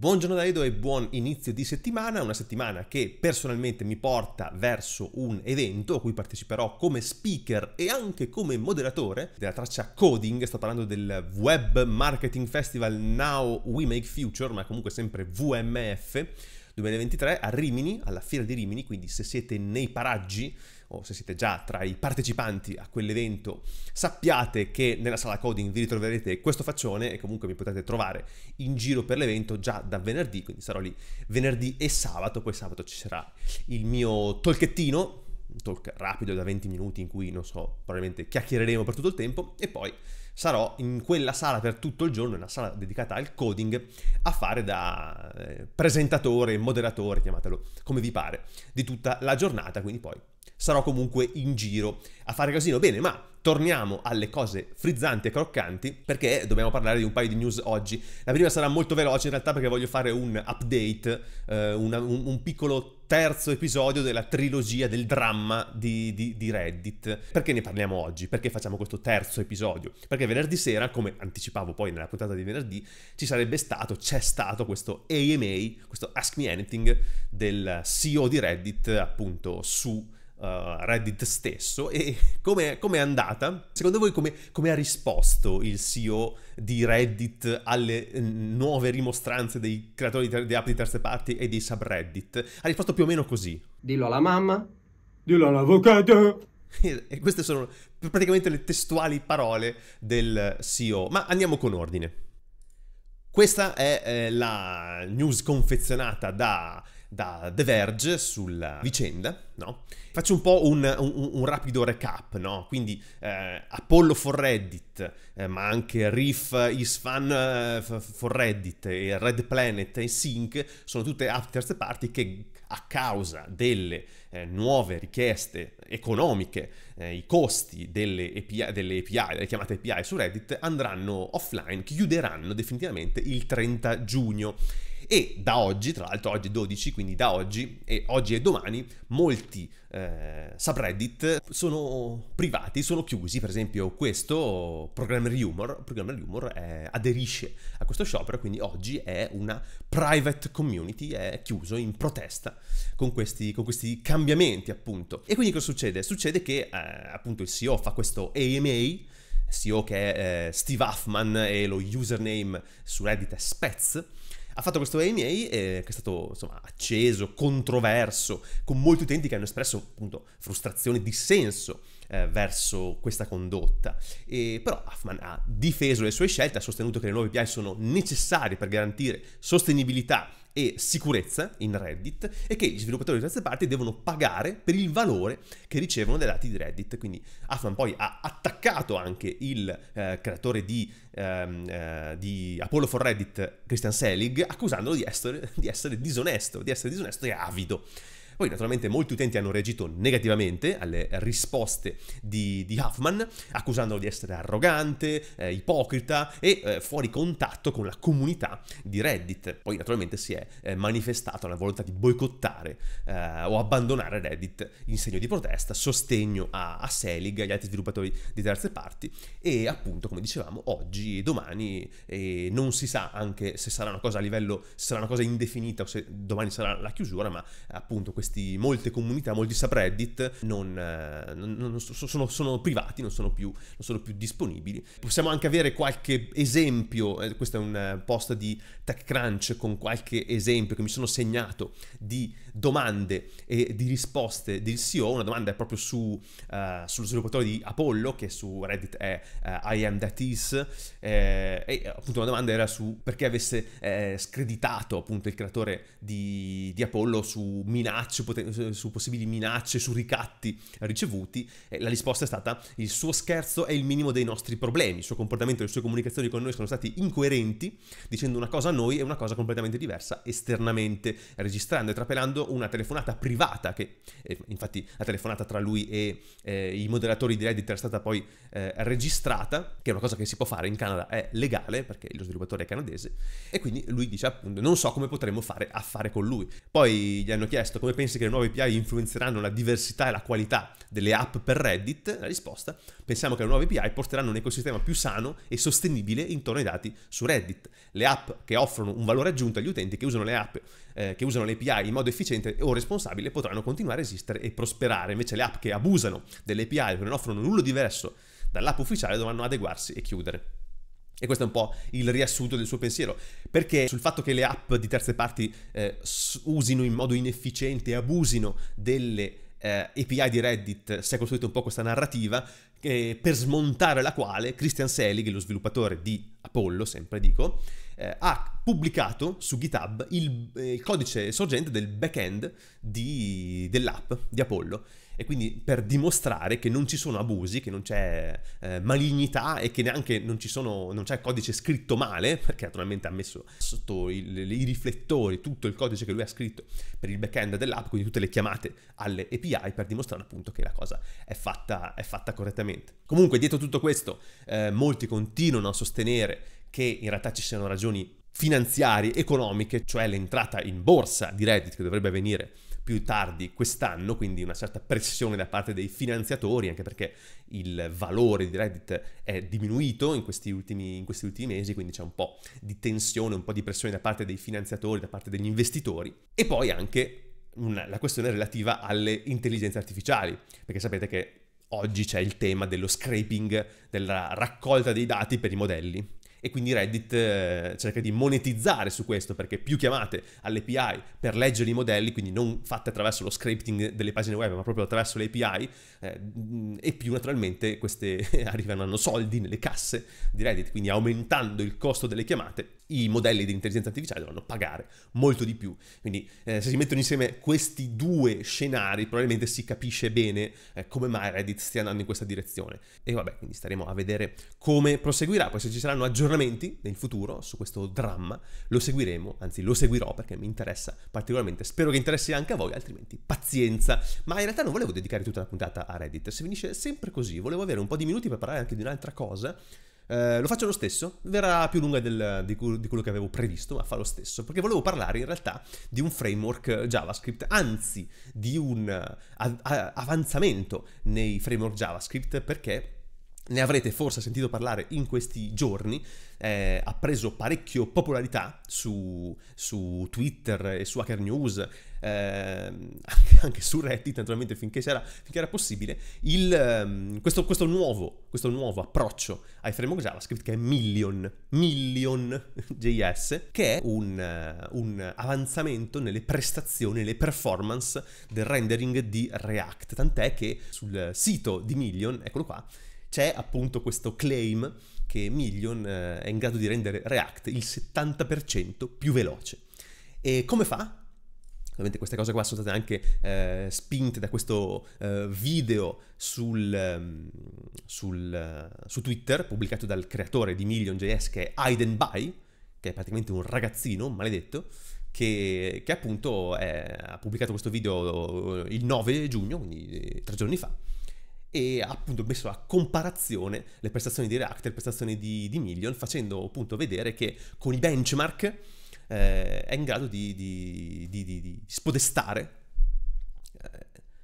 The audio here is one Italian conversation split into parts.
Buongiorno da Edo e buon inizio di settimana, una settimana che personalmente mi porta verso un evento a cui parteciperò come speaker e anche come moderatore della traccia coding, sto parlando del Web Marketing Festival Now We Make Future, ma comunque sempre VMF 2023 a Rimini, alla fiera di Rimini, quindi se siete nei paraggi o se siete già tra i partecipanti a quell'evento, sappiate che nella sala coding vi ritroverete questo faccione e comunque mi potete trovare in giro per l'evento già da venerdì, quindi sarò lì venerdì e sabato, poi sabato ci sarà il mio tolchettino, un talk rapido da 20 minuti in cui, non so, probabilmente chiacchiereremo per tutto il tempo e poi sarò in quella sala per tutto il giorno, una sala dedicata al coding, a fare da eh, presentatore, moderatore, chiamatelo come vi pare, di tutta la giornata, quindi poi sarò comunque in giro a fare casino. Bene, ma torniamo alle cose frizzanti e croccanti perché dobbiamo parlare di un paio di news oggi. La prima sarà molto veloce in realtà perché voglio fare un update, eh, una, un, un, piccolo terzo episodio della trilogia del dramma di, di, di, Reddit. Perché ne parliamo oggi? Perché facciamo questo terzo episodio? Perché venerdì sera, come anticipavo poi nella puntata di venerdì, ci sarebbe stato, c'è stato questo AMA, questo Ask Me Anything del CEO di Reddit appunto su uh, Reddit stesso e come è andata? Secondo voi come ha risposto il CEO di Reddit alle eh, nuove rimostranze dei creatori di, app di terze parti e dei subreddit? Ha risposto più o meno così. Dillo alla mamma, dillo all'avvocato. e queste sono praticamente le testuali parole del CEO, ma andiamo con ordine. Questa è eh, la news confezionata da da The Verge sulla vicenda, no? Faccio un po' un, un, un rapido recap, no? Quindi eh, Apollo for Reddit, eh, ma anche Riff is eh, Fun for Reddit e Red Planet e Sync sono tutte app terze parti che a causa delle eh, nuove richieste economiche, eh, i costi delle API, delle API, delle chiamate API su Reddit andranno offline, chiuderanno definitivamente il 30 giugno e da oggi, tra l'altro oggi è 12, quindi da oggi e oggi e domani molti eh, subreddit sono privati, sono chiusi, per esempio questo Programmer Humor, Programmer Humor eh, aderisce a questo sciopero, quindi oggi è una private community, è chiuso in protesta con questi, con questi cambiamenti appunto. E quindi cosa succede? Succede che eh, appunto il CEO fa questo AMA, CEO che è eh, Steve Huffman e lo username su Reddit è Spez, ha fatto questo AMA eh, che è stato insomma, acceso, controverso, con molti utenti che hanno espresso appunto frustrazione, dissenso eh, verso questa condotta. E, però Huffman ha difeso le sue scelte, ha sostenuto che le nuove API sono necessarie per garantire sostenibilità e sicurezza in Reddit e che gli sviluppatori di terze parti devono pagare per il valore che ricevono dai dati di Reddit. Quindi Huffman poi ha attaccato anche il eh, creatore di, ehm, eh, di, Apollo for Reddit, Christian Selig, accusandolo di essere, di essere disonesto, di essere disonesto e avido. Poi naturalmente molti utenti hanno reagito negativamente alle risposte di, di Huffman, accusandolo di essere arrogante, eh, ipocrita e eh, fuori contatto con la comunità di Reddit. Poi naturalmente si è eh, manifestata la volontà di boicottare eh, o abbandonare Reddit in segno di protesta, sostegno a, a Selig e agli altri sviluppatori di terze parti e appunto come dicevamo oggi e domani non si sa anche se sarà una cosa a livello, se sarà una cosa indefinita o se domani sarà la chiusura, ma appunto questi questi, molte comunità, molti subreddit non, eh, non, non sono, sono, privati, non sono, più, non sono, più, disponibili. Possiamo anche avere qualche esempio, eh, questo è un post di TechCrunch con qualche esempio che mi sono segnato di domande e di risposte del CEO, una domanda è proprio su, uh, sullo sviluppatore di Apollo, che su Reddit è uh, I am that is, eh, e appunto una domanda era su perché avesse eh, screditato appunto il creatore di, di Apollo su minacce su, poten- su possibili minacce, su ricatti ricevuti, eh, la risposta è stata il suo scherzo è il minimo dei nostri problemi, il suo comportamento e le sue comunicazioni con noi sono stati incoerenti, dicendo una cosa a noi e una cosa completamente diversa esternamente, registrando e trapelando una telefonata privata che eh, infatti la telefonata tra lui e eh, i moderatori di Reddit era stata poi eh, registrata, che è una cosa che si può fare in Canada, è legale perché lo sviluppatore è canadese e quindi lui dice appunto non so come potremmo fare affare con lui. Poi gli hanno chiesto come pensi che le nuove API influenzeranno la diversità e la qualità delle app per Reddit? La risposta, pensiamo che le nuove API porteranno un ecosistema più sano e sostenibile intorno ai dati su Reddit. Le app che offrono un valore aggiunto agli utenti che usano le app, eh, che usano le API in modo efficiente o responsabile potranno continuare a esistere e prosperare. Invece le app che abusano delle API, che non offrono nulla diverso dall'app ufficiale, dovranno adeguarsi e chiudere. E questo è un po' il riassunto del suo pensiero, perché sul fatto che le app di terze parti eh, usino in modo inefficiente e abusino delle eh, API di Reddit si è costruita un po' questa narrativa eh, per smontare la quale Christian Selig, lo sviluppatore di Apollo, sempre dico, eh, ha pubblicato su GitHub il, eh, il codice sorgente del backend di, dell'app di Apollo e quindi per dimostrare che non ci sono abusi, che non c'è eh, malignità e che neanche non, sono, non, c'è codice scritto male, perché naturalmente ha messo sotto il, i riflettori tutto il codice che lui ha scritto per il backend dell'app, quindi tutte le chiamate alle API per dimostrare appunto che la cosa è fatta, è fatta correttamente. Comunque dietro tutto questo eh, molti continuano a sostenere che in realtà ci siano ragioni finanziarie, economiche, cioè l'entrata in borsa di Reddit che dovrebbe venire più tardi quest'anno, quindi una certa pressione da parte dei finanziatori, anche perché il valore di Reddit è diminuito in questi ultimi, in questi ultimi mesi, quindi c'è un po' di tensione, un po' di pressione da parte dei finanziatori, da parte degli investitori. E poi anche una, la questione relativa alle intelligenze artificiali, perché sapete che oggi c'è il tema dello scraping, della raccolta dei dati per i modelli. E quindi Reddit eh, cerca di monetizzare su questo perché più chiamate all'API per leggere i modelli, quindi non fatte attraverso lo scripting delle pagine web, ma proprio attraverso l'API eh, mm, e più naturalmente queste arrivano soldi nelle casse di Reddit, quindi aumentando il costo delle chiamate i modelli di intelligenza artificiale dovranno pagare molto di più. Quindi eh, se si mettono insieme questi due scenari probabilmente si capisce bene eh, come mai Reddit stia andando in questa direzione. E vabbè, quindi staremo a vedere come proseguirà, poi se ci saranno aggiornamenti nel futuro su questo dramma lo seguiremo, anzi lo seguirò perché mi interessa particolarmente, spero che interessi anche a voi, altrimenti pazienza. Ma in realtà non volevo dedicare tutta la puntata a Reddit, se finisce sempre così, volevo avere un po' di minuti per parlare anche di un'altra cosa eh, lo faccio lo stesso, verrà più lunga del, di, di, quello che avevo previsto, ma fa lo stesso, perché volevo parlare in realtà di un framework JavaScript, anzi di un eh, a, a, avanzamento nei framework JavaScript, perché ne avrete forse sentito parlare in questi giorni, eh, ha preso parecchio popolarità su, su, Twitter e su Hacker News, eh, anche, su Reddit naturalmente finché, era, finché era possibile, il, ehm, questo, questo, nuovo, questo, nuovo, approccio ai framework JavaScript che è Million, Million.js, che è un, un avanzamento nelle prestazioni, nelle performance del rendering di React, tant'è che sul sito di Million, eccolo qua, c'è appunto questo claim che Million eh, è in grado di rendere React il 70% più veloce. E come fa? Ovviamente queste cose qua sono state anche eh, spinte da questo eh, video sul, ehm, sul, eh, su Twitter pubblicato dal creatore di Million.js che è Aiden Bai, che è praticamente un ragazzino, maledetto, che, che appunto è, ha pubblicato questo video eh, il 9 giugno, quindi eh, tre giorni fa, e ha appunto messo a comparazione le prestazioni di React e le prestazioni di, di Million, facendo appunto vedere che con i benchmark eh, è in grado di, di, di spodestare, eh,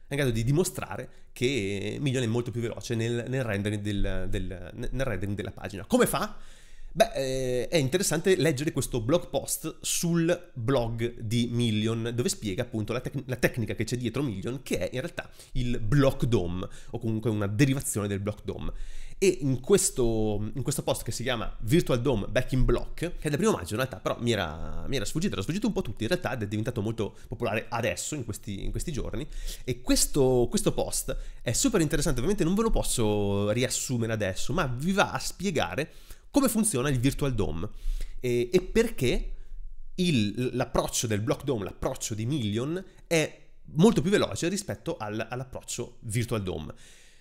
è in grado di dimostrare che Million è molto più veloce nel, nel, rendering, del, del, nel rendering della pagina. Come fa? Beh, eh, è interessante leggere questo blog post sul blog di Million, dove spiega appunto la, tec- la tecnica che c'è dietro Million, che è in realtà il block DOM, o comunque una derivazione del block DOM. E in questo, in questo, post che si chiama Virtual Dome Back in Block, che è da primo maggio in realtà però mi era, mi era sfuggito, era sfuggito un po' tutti in realtà ed è diventato molto popolare adesso, in questi, in questi giorni. E questo, questo, post è super interessante, ovviamente non ve lo posso riassumere adesso, ma vi va a spiegare come funziona il virtual DOM e, e perché il, l'approccio del block DOM, l'approccio di Million, è molto più veloce rispetto al, all'approccio virtual DOM.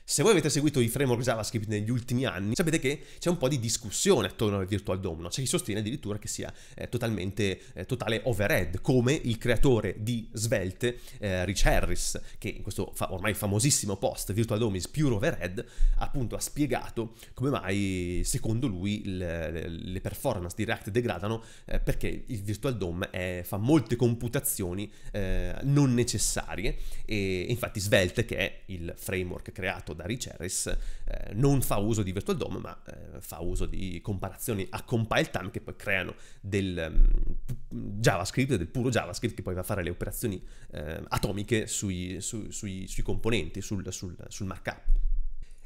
Se voi avete seguito i framework JavaScript negli ultimi anni, sapete che c'è un po' di discussione attorno al Virtual Domino. C'è chi sostiene addirittura che sia eh, totalmente eh, totale overhead, come il creatore di Svelte, eh, Rich Harris, che in questo fa- ormai famosissimo post Virtual Dome is Pure Overhead, appunto ha spiegato come mai secondo lui le, le performance di React degradano eh, perché il Virtual Dome è, fa molte computazioni eh, non necessarie e infatti Svelte, che è il framework creato da Rich eh, non fa uso di Virtual DOM, ma eh, fa uso di comparazioni a compile time che poi creano del um, JavaScript, del puro JavaScript che poi va a fare le operazioni eh, atomiche sui, su, sui, sui componenti, sul, sul, sul markup.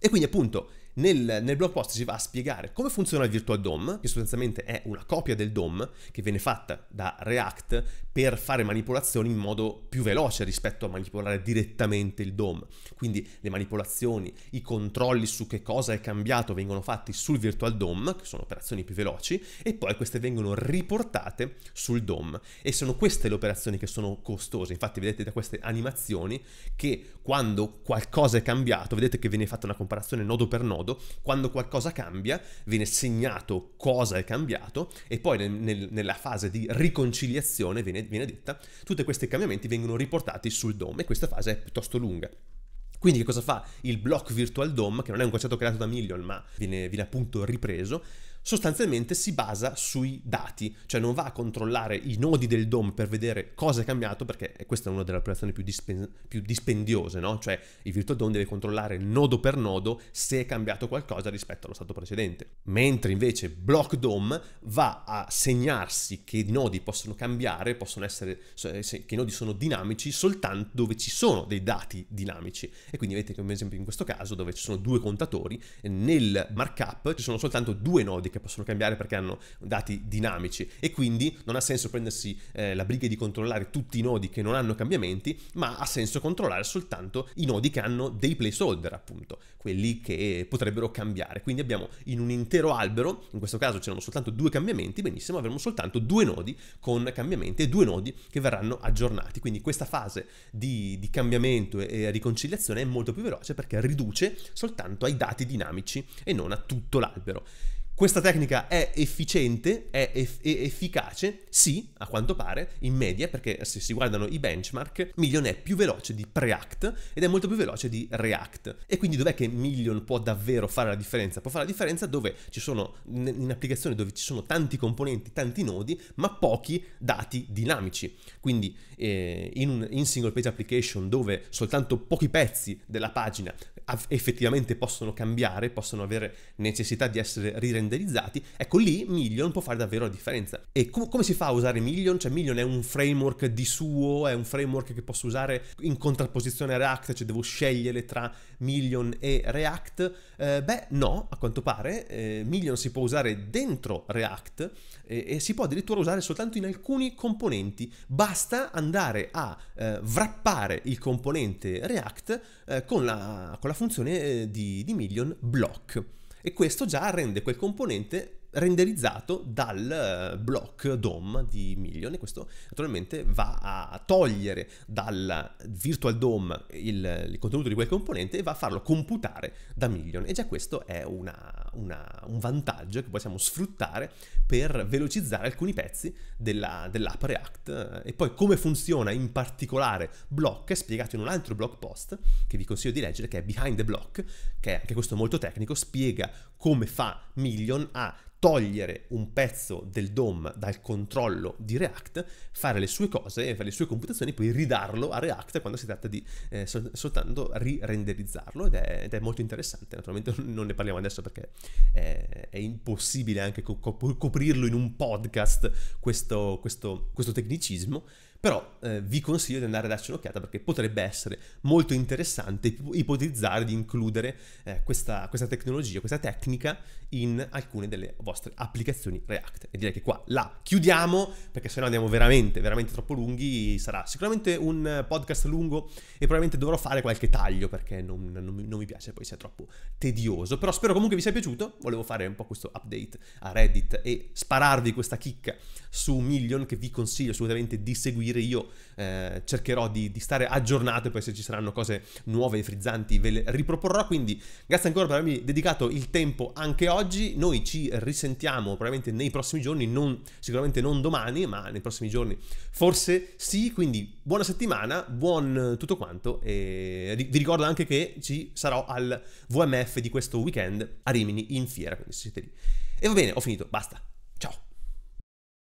E quindi appunto nel, nel, blog post si va a spiegare come funziona il Virtual DOM, che sostanzialmente è una copia del DOM che viene fatta da React per fare manipolazioni in modo più veloce rispetto a manipolare direttamente il DOM. Quindi le manipolazioni, i controlli su che cosa è cambiato vengono fatti sul Virtual DOM, che sono operazioni più veloci, e poi queste vengono riportate sul DOM. E sono queste le operazioni che sono costose. Infatti vedete da queste animazioni che quando qualcosa è cambiato, vedete che viene fatta una comparazione nodo per nodo, modo, quando qualcosa cambia viene segnato cosa è cambiato e poi nel, nel, nella fase di riconciliazione viene, viene detta, tutti questi cambiamenti vengono riportati sul DOM e questa fase è piuttosto lunga. Quindi che cosa fa il block virtual DOM, che non è un concetto creato da Million ma viene, viene appunto ripreso, sostanzialmente si basa sui dati, cioè non va a controllare i nodi del DOM per vedere cosa è cambiato, perché questa è una delle operazioni più, dispen- più dispendiose, no? Cioè il virtual DOM deve controllare nodo per nodo se è cambiato qualcosa rispetto allo stato precedente. Mentre invece block DOM va a segnarsi che i nodi possono cambiare, possono essere, eh, che i nodi sono dinamici soltanto dove ci sono dei dati dinamici. E quindi vedete che, un esempio, in questo caso, dove ci sono due contatori, nel markup ci sono soltanto due nodi modi che possono cambiare perché hanno dati dinamici e quindi non ha senso prendersi eh, la briga di controllare tutti i nodi che non hanno cambiamenti, ma ha senso controllare soltanto i nodi che hanno dei placeholder, appunto, quelli che potrebbero cambiare. Quindi abbiamo in un intero albero, in questo caso c'erano soltanto due cambiamenti, benissimo, avremo soltanto due nodi con cambiamenti e due nodi che verranno aggiornati. Quindi questa fase di, di cambiamento e, e riconciliazione è molto più veloce perché riduce soltanto ai dati dinamici e non a tutto l'albero. Questa tecnica è efficiente, è eff efficace? Sì, a quanto pare, in media, perché se si guardano i benchmark, Million è più veloce di Preact ed è molto più veloce di React. E quindi dov'è che Million può davvero fare la differenza? Può fare la differenza dove ci sono, in applicazioni dove ci sono tanti componenti, tanti nodi, ma pochi dati dinamici. Quindi eh, in, un, in single page application dove soltanto pochi pezzi della pagina effettivamente possono cambiare, possono avere necessità di essere rirendati renderizzati, ecco lì Million può fare davvero la differenza. E com- come si fa a usare Million? Cioè Million è un framework di suo, è un framework che posso usare in contrapposizione a React, cioè devo scegliere tra Million e React? Eh, beh no, a quanto pare eh, Million si può usare dentro React e-, e si può addirittura usare soltanto in alcuni componenti. Basta andare a eh, wrappare il componente React eh, con, la, con, la, funzione eh, di, di Million Block e questo già rende quel componente renderizzato dal eh, block DOM di Million e questo naturalmente va a togliere dal virtual DOM il, il contenuto di quel componente e va a farlo computare da Million e già questo è una, una, un vantaggio che possiamo sfruttare per velocizzare alcuni pezzi della, dell'app React eh, e poi come funziona in particolare block è spiegato in un altro blog post che vi consiglio di leggere che è Behind the Block che è anche questo molto tecnico spiega come fa Million a togliere un pezzo del DOM dal controllo di React, fare le sue cose, fare le sue computazioni, e poi ridarlo a React quando si tratta di eh, sol- soltanto rirenderizzarlo ed è, ed è, molto interessante. Naturalmente non ne parliamo adesso perché è, è impossibile anche co- coprirlo in un podcast questo, questo, questo tecnicismo. Però eh, vi consiglio di andare a darci un'occhiata perché potrebbe essere molto interessante ipotizzare di includere eh, questa, questa tecnologia, questa tecnica in alcune delle vostre applicazioni React. E direi che qua la chiudiamo perché se no andiamo veramente, veramente troppo lunghi. Sarà sicuramente un podcast lungo e probabilmente dovrò fare qualche taglio perché non, non, non mi piace poi sia troppo tedioso. Però spero comunque vi sia piaciuto. Volevo fare un po' questo update a Reddit e spararvi questa chicca su Million che vi consiglio assolutamente di seguire dire io eh, cercherò di, di, stare aggiornato e poi se ci saranno cose nuove e frizzanti ve le riproporrò, quindi grazie ancora per avermi dedicato il tempo anche oggi, noi ci risentiamo probabilmente nei prossimi giorni, non, sicuramente non domani, ma nei prossimi giorni forse sì, quindi buona settimana, buon tutto quanto e vi ricordo anche che ci sarò al VMF di questo weekend a Rimini in fiera, quindi siete lì. E va bene, ho finito, basta. Ciao.